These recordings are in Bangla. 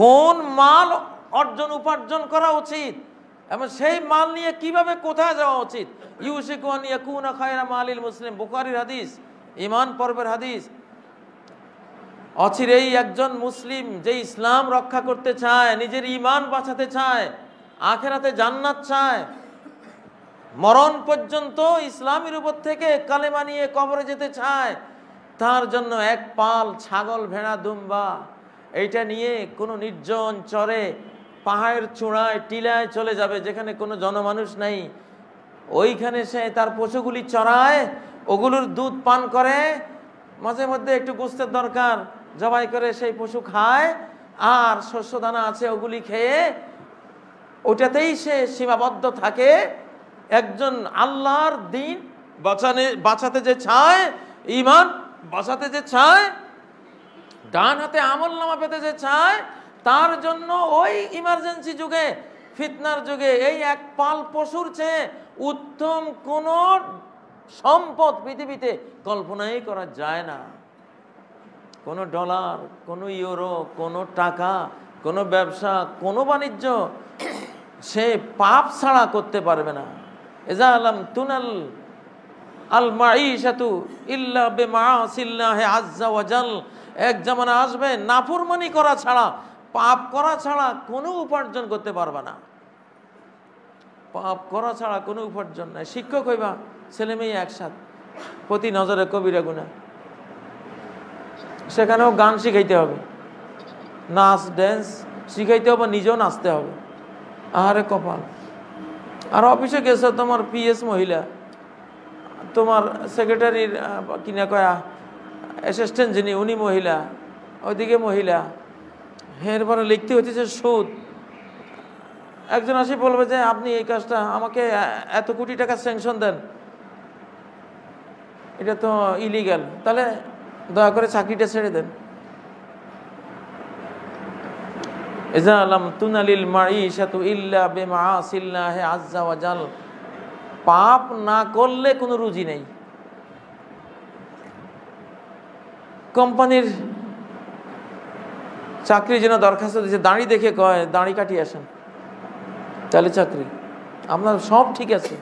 কোন মাল অর্জন উপার্জন করা উচিত এবং সেই মাল নিয়ে কিভাবে কোথায় যাওয়া উচিত ইউসিকুয়ান ইয়াকুনা খায়রা মালিল মুসলিম বুকারির হাদিস ইমান পর্বের হাদিস এই একজন মুসলিম যে ইসলাম রক্ষা করতে চায় নিজের ইমান বাঁচাতে চায় আখেরাতে জান্নাত চায় মরণ পর্যন্ত ইসলামের উপর থেকে কালেমা নিয়ে কবরে যেতে চায় তার জন্য এক পাল ছাগল ভেড়া দুম্বা এইটা নিয়ে কোনো নির্জন চরে পাহাড়ের চূড়ায় টিলায় চলে যাবে যেখানে কোনো জনমানুষ নাই ওইখানে সে তার পশুগুলি চড়ায় ওগুলোর দুধ পান করে মাঝে মধ্যে একটু গোস্তের দরকার জবাই করে সেই পশু খায় আর শস্য দানা আছে ওগুলি খেয়ে ওটাতেই সে সীমাবদ্ধ থাকে একজন আল্লাহর দিন বাঁচানে বাঁচাতে যে চায় ইমান বাঁচাতে যে চায় ডান হাতে আমল নামা পেতে যে চায় তার জন্য ওই ইমার্জেন্সি যুগে ফিতনার যুগে এই এক পাল পশুর চেয়ে উত্তম কোন সম্পদ পৃথিবীতে কল্পনাই করা যায় না কোনো ডলার কোন ইউরো কোনো টাকা কোনো ব্যবসা কোন বাণিজ্য সে পাপ ছাড়া করতে পারবে না এজালাম তুনাল আল সাতু ইল্লা বেমা সিল্লাহে আজ্জা ওয়াজাল এক জামানা আসবে নাফরমানি করা ছাড়া পাপ করা ছাড়া কোনো উপার্জন করতে পারবে না পাপ করা ছাড়া কোনো উপার্জন নাই শিক্ষক হইবা ছেলে মেয়ে একসাথ প্রতি নজরে কবিরা গুণা সেখানেও গান শিখাইতে হবে নাচ ড্যান্স শিখাইতে হবে নিজেও নাচতে হবে আহারে কপাল আর অফিসে গেছে তোমার পিএস মহিলা তোমার সেক্রেটারির কিনা কয়া অ্যাসিস্ট্যান্ট যিনি উনি মহিলা ওইদিকে মহিলা এরপরে লিখতে হইতেছে সুদ একজন আসি বলবে যে আপনি এই কাজটা আমাকে এত কোটি টাকা স্যাংশন দেন এটা তো ইলিগাল তাহলে দয়া করে চাকরিটা ছেড়ে দেন এজা আলম তুনালিল মাঈশাতু ইল্লা বিমাআসিল্লাহি আজ্জা ওয়াজাল পাপ না করলে কোনো রুজি নেই কোম্পানির চাকরির জন্য দরখাস্ত দিয়েছে দাঁড়ি দেখে কয় দাঁড়ি কাটিয়ে আসেন তাহলে চাকরি আপনার সব ঠিক আছে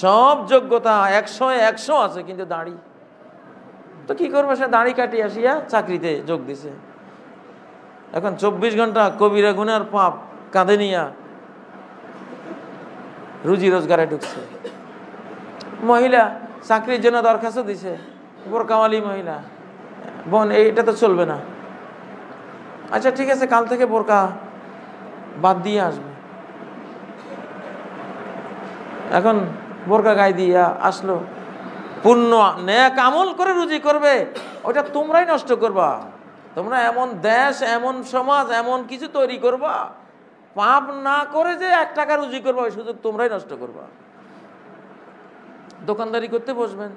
সব যোগ্যতা একশো একশো আছে কিন্তু দাঁড়ি তো কি করবে সে দাঁড়ি কাটিয়ে আসিয়া চাকরিতে যোগ দিছে এখন চব্বিশ ঘন্টা কবিরা গুনার পাপ কাঁধে নিয়া রুজি রোজগারে ঢুকছে মহিলা চাকরির জন্য দরখাস্ত দিছে বোরকাওয়ালি মহিলা বোন এইটা তো চলবে না আচ্ছা ঠিক আছে কাল থেকে বোরকা বাদ দিয়ে আসবে এখন বোরকা গায়ে দিয়া আসলো পূর্ণ ন্যাক আমল করে রুজি করবে ওটা তোমরাই নষ্ট করবা তোমরা এমন দেশ এমন সমাজ এমন কিছু তৈরি করবা পাপ না করে যে এক টাকা রুজি করবা ওই সুযোগ তোমরাই নষ্ট করবা দোকানদারি করতে বসবেন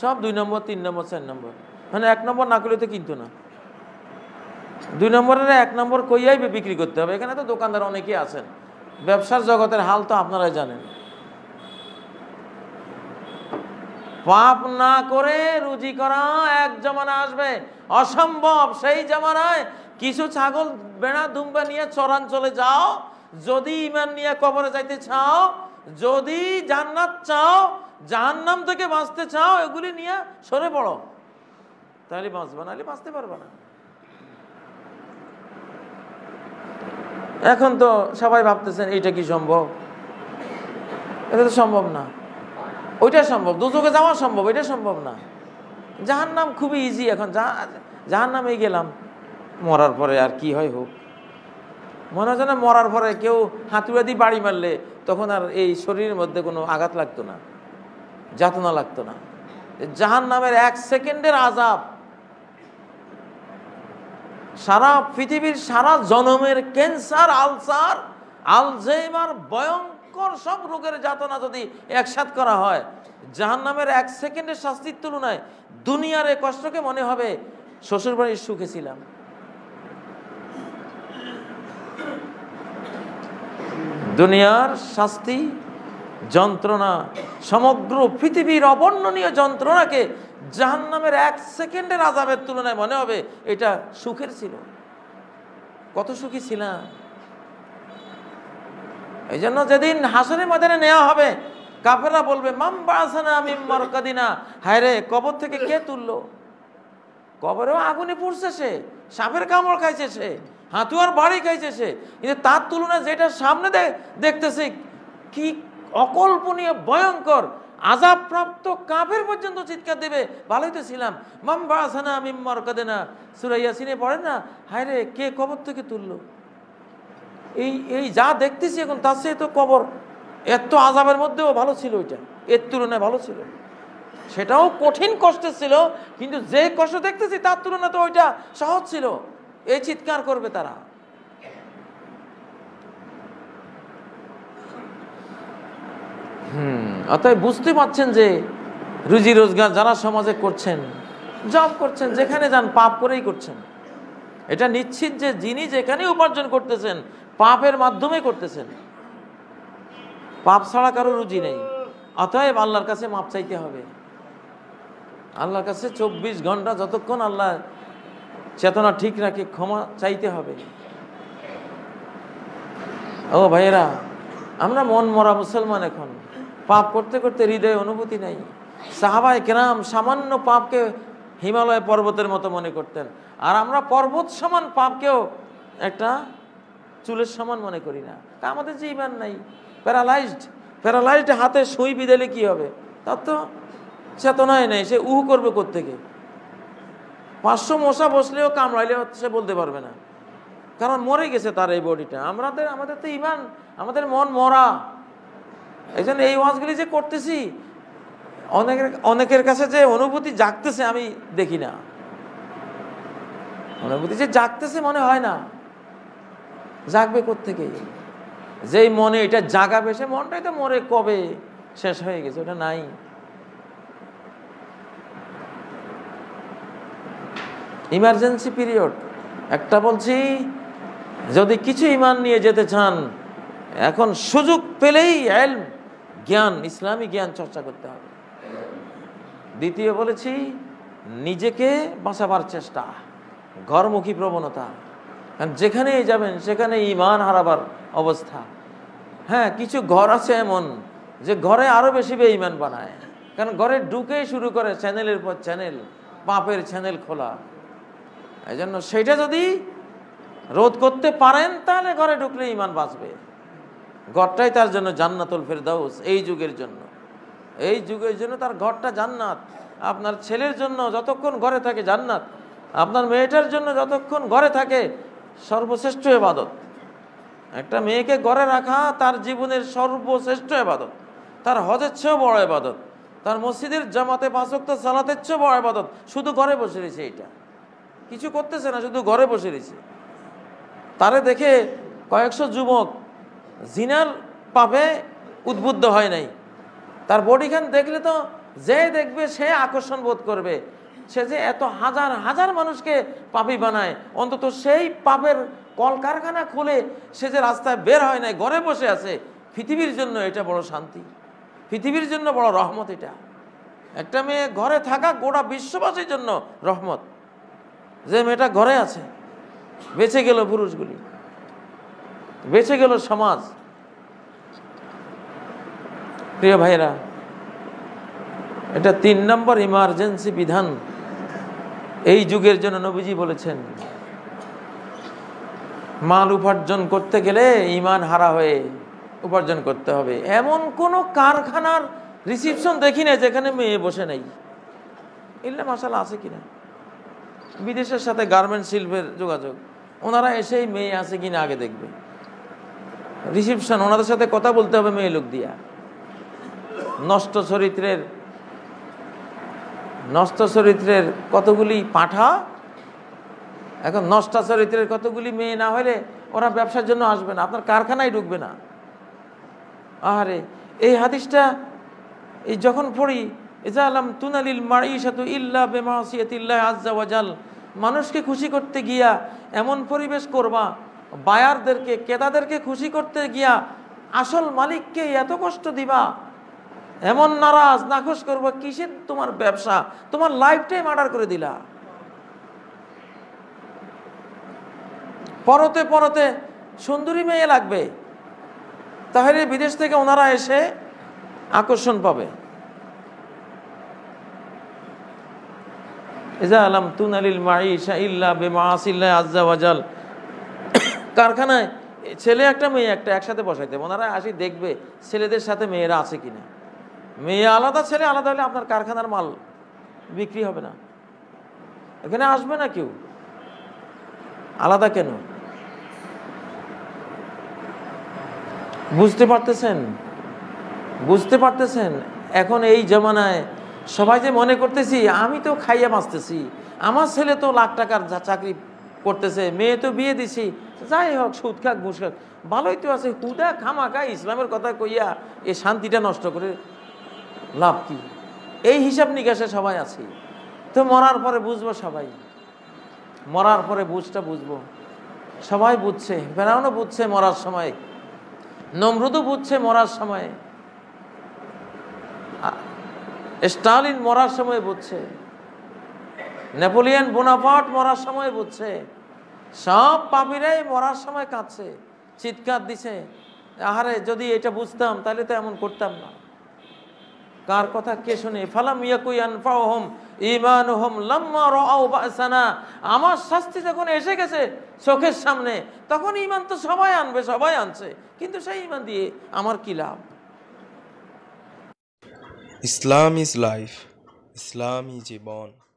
সব দুই নম্বর তিন নম্বর চার নম্বর মানে এক নম্বর না করলে তো কিনতো না দুই নম্বরের এক নম্বর কইয়াই বিক্রি করতে হবে এখানে তো দোকানদার অনেকেই আছেন ব্যবসার জগতের হাল তো আপনারাই জানেন পাপ না করে রুজি করা এক জমানা আসবে অসম্ভব সেই জমানায় কিছু ছাগল বেড়া দুম্বা নিয়ে চরাঞ্চলে যাও যদি ইমান নিয়ে কবরে যাইতে চাও যদি জান্নাত চাও জাহান্নাম থেকে বাঁচতে চাও এগুলি নিয়ে সরে পড়ো তাহলে বাঁচবা না বাঁচতে পারবা না এখন তো সবাই ভাবতেছেন এইটা কি সম্ভব এটা তো সম্ভব না ওইটা সম্ভব দুচোখে যাওয়া সম্ভব এটা সম্ভব না যাহার নাম খুবই ইজি এখন যা যাহার নামে গেলাম মরার পরে আর কি হয় হোক মনে হয় না মরার পরে কেউ হাতুড়া দিয়ে বাড়ি মারলে তখন আর এই শরীরের মধ্যে কোনো আঘাত লাগতো না যাতনা লাগতো না জাহান নামের এক সেকেন্ডের আজাব সারা পৃথিবীর সারা জনমের ক্যান্সার আলসার আলজেমার ভয়ঙ্কর সব রোগের যাতনা যদি একসাথ করা হয় জাহান নামের এক সেকেন্ডের শাস্তির তুলনায় দুনিয়ার এ কষ্টকে মনে হবে শ্বশুরবাড়ির সুখে ছিলাম দুনিয়ার শাস্তি যন্ত্রণা সমগ্র পৃথিবীর অবর্ণনীয় যন্ত্রণাকে জাহান নামের এক সেকেন্ডের আজাবের তুলনায় মনে হবে এটা সুখের ছিল কত সুখী ছিলাম এই জন্য যেদিন হাসনের ময়দানে নেওয়া হবে কাফেরা বলবে মাম বাসানা আমি মরকাদিনা হায় রে কবর থেকে কে তুললো কবরেও আগুনে পুড়ছে সে সাপের কামড় খাইছে সে হাতুয়ার বাড়ি খাইছে সে কিন্তু তার তুলনায় যেটা সামনে দেখতেছি কি অকল্পনীয় ভয়ঙ্কর আজাবপ্রাপ্ত কাঁপের পর্যন্ত চিৎকার দেবে ভালোই তো ছিলাম মাম্বা আসানা না সুরাইয়া সিনে পড়েন না হায় রে কে কবর থেকে তুললো এই এই যা দেখতেছি এখন তার সে তো কবর এত আজাবের মধ্যেও ভালো ছিল ওইটা এর তুলনায় ভালো ছিল সেটাও কঠিন কষ্ট ছিল কিন্তু যে কষ্ট দেখতেছি তার তুলনায় তো ওইটা সহজ ছিল এই চিৎকার করবে তারা অতএব বুঝতে পারছেন যে রুজি রোজগার যারা সমাজে করছেন জব করছেন যেখানে যান পাপ করেই করছেন এটা নিশ্চিত যে যিনি যেখানে উপার্জন করতেছেন পাপের মাধ্যমে করতেছেন পাপ ছাড়া কারো রুজি নেই অতএব আল্লাহর কাছে মাপ চাইতে হবে আল্লাহর কাছে চব্বিশ ঘন্টা যতক্ষণ আল্লাহ চেতনা ঠিক রাখে ক্ষমা চাইতে হবে ও ভাইয়েরা আমরা মন মরা মুসলমান এখন পাপ করতে করতে হৃদয়ে অনুভূতি নেই সাহাবায় কেরাম সামান্য পাপকে হিমালয় পর্বতের মতো মনে করতেন আর আমরা পর্বত সমান পাপকেও একটা চুলের সমান মনে করি না তা আমাদের যে ইমান নাই প্যারালাইজড প্যারালাইজড হাতে সই বিদেলে কি হবে তার তো চেতনায় নেই সে উহু করবে কোত্থেকে পাঁচশো মশা বসলেও কামড়াইলে সে বলতে পারবে না কারণ মরে গেছে তার এই বডিটা আমাদের আমাদের তো ইমান আমাদের মন মরা এই জন্য এই ওয়াজগুলি যে করতেছি অনেকের অনেকের কাছে যে অনুভূতি জাগতেছে আমি দেখি না অনুভূতি যে জাগতেছে মনে হয় না জাগবে থেকে যেই মনে এটা জাগাবে সে মনটাই তো মরে কবে শেষ হয়ে গেছে ওটা নাই ইমার্জেন্সি পিরিয়ড একটা বলছি যদি কিছু ইমান নিয়ে যেতে চান এখন সুযোগ পেলেই এলম জ্ঞান ইসলামী জ্ঞান চর্চা করতে হবে দ্বিতীয় বলেছি নিজেকে বাঁচাবার চেষ্টা ঘরমুখী প্রবণতা কারণ যেখানেই যাবেন সেখানে ইমান হারাবার অবস্থা হ্যাঁ কিছু ঘর আছে এমন যে ঘরে আরও বেশি বেঈমান বানায় কারণ ঘরে ঢুকে শুরু করে চ্যানেলের পর চ্যানেল পাপের চ্যানেল খোলা এই জন্য সেটা যদি রোধ করতে পারেন তাহলে ঘরে ঢুকলে ইমান বাঁচবে ঘরটাই তার জন্য জান্নাতুল ফেরদাউস এই যুগের জন্য এই যুগের জন্য তার ঘরটা জান্নাত আপনার ছেলের জন্য যতক্ষণ ঘরে থাকে জান্নাত আপনার মেয়েটার জন্য যতক্ষণ ঘরে থাকে সর্বশ্রেষ্ঠ এবাদত একটা মেয়েকে ঘরে রাখা তার জীবনের সর্বশ্রেষ্ঠ এবাদত তার হজের চেয়েও বড় এবাদত তার মসজিদের জামাতে পাঁচক্ত সালাতের চেয়েও বড় এবাদত শুধু ঘরে বসে রয়েছে এইটা কিছু করতেছে না শুধু ঘরে বসে রয়েছে তারে দেখে কয়েকশো যুবক জিনার পাপে উদ্বুদ্ধ হয় নাই তার বডিখান দেখলে তো যে দেখবে সে আকর্ষণ বোধ করবে সে যে এত হাজার হাজার মানুষকে পাপি বানায় অন্তত সেই পাপের কলকারখানা খুলে সে যে রাস্তায় বের হয় নাই ঘরে বসে আছে পৃথিবীর জন্য এটা বড় শান্তি পৃথিবীর জন্য বড় রহমত এটা একটা মেয়ে ঘরে থাকা গোটা বিশ্ববাসীর জন্য রহমত যে মেয়েটা ঘরে আছে বেঁচে গেল পুরুষগুলি বেঁচে গেল সমাজ প্রিয় ভাইরা এটা তিন নম্বর ইমার্জেন্সি বিধান এই যুগের জন্য নবীজি বলেছেন মাল উপার্জন করতে গেলে ইমান হারা হয়ে উপার্জন করতে হবে এমন কোনো কারখানার রিসিপশন দেখি না যেখানে মেয়ে বসে নেই এলে মশালা আছে কিনা বিদেশের সাথে গার্মেন্ট শিল্পের যোগাযোগ ওনারা এসেই মেয়ে আছে কিনা আগে দেখবে রিসিপশন ওনাদের সাথে কথা বলতে হবে মেয়ে লোক দিয়া নষ্ট চরিত্রের নষ্ট চরিত্রের কতগুলি পাঠা এখন নষ্ট চরিত্রের কতগুলি মেয়ে না হলে ওরা ব্যবসার জন্য আসবে না আপনার কারখানায় ঢুকবে না আহারে এই হাদিসটা এই যখন পড়ি এজা আলাম তুনালিল মারিসাতু ইল্লা বেমাসিয়াত ইল্লাহ আজ্জা ওয়াজাল মানুষকে খুশি করতে গিয়া এমন পরিবেশ করবা বায়ারদেরকে ক্রেতাদেরকে খুশি করতে গিয়া আসল মালিককে এত কষ্ট দিবা এমন নারাজ নাখোশ করবো কিসের তোমার ব্যবসা তোমার লাইফটাই মার্ডার করে দিলা পরতে পরতে সুন্দরী মেয়ে লাগবে তাহলে বিদেশ থেকে ওনারা এসে আকর্ষণ পাবে এজা আলাম তুন আলিল মাঈশা ইল্লা বেমা আসিল্লা আজ্জা কারখানায় ছেলে একটা মেয়ে একটা একসাথে বসাইতে ওনারা আসি দেখবে ছেলেদের সাথে মেয়েরা আছে কিনা মেয়ে আলাদা ছেলে আলাদা হলে আপনার কারখানার মাল বিক্রি হবে না এখানে আসবে না কেউ আলাদা কেন বুঝতে পারতেছেন বুঝতে পারতেছেন এখন এই জমানায় সবাই যে মনে করতেছি আমি তো খাইয়া বাঁচতেছি আমার ছেলে তো লাখ টাকার চাকরি করতেছে মেয়ে তো বিয়ে দিছি যাই হোক সুদ খাক ঘুষ খাক ভালোই তো আছে হুদা খামাকা ইসলামের কথা কইয়া এ শান্তিটা নষ্ট করে লাভ কি এই হিসাব নিকাশে সবাই আছে তো মরার পরে বুঝবো সবাই মরার পরে বুঝটা বুঝবো সবাই বুঝছে ফেরাউনও বুঝছে মরার সময় নমরুদও বুঝছে মরার সময়ে স্টালিন মরার সময় বুঝছে নেপোলিয়ান বোনাপাট মরার সময় বুঝছে সব পাপিরাই মরার সময় কাঁদছে চিৎকার দিছে আহারে যদি এটা বুঝতাম তাহলে তো এমন করতাম না কার কথা কে শুনে ফালাম ইয়াকুয়ানফাওহম আমার শাস্তি যখন এসে গেছে চোখের সামনে তখন ইমান তো সবাই আনবে সবাই আনছে কিন্তু সেই ইমান দিয়ে আমার কি লাভ ইসলাম ইজ লাইফ ইসলামী জীবন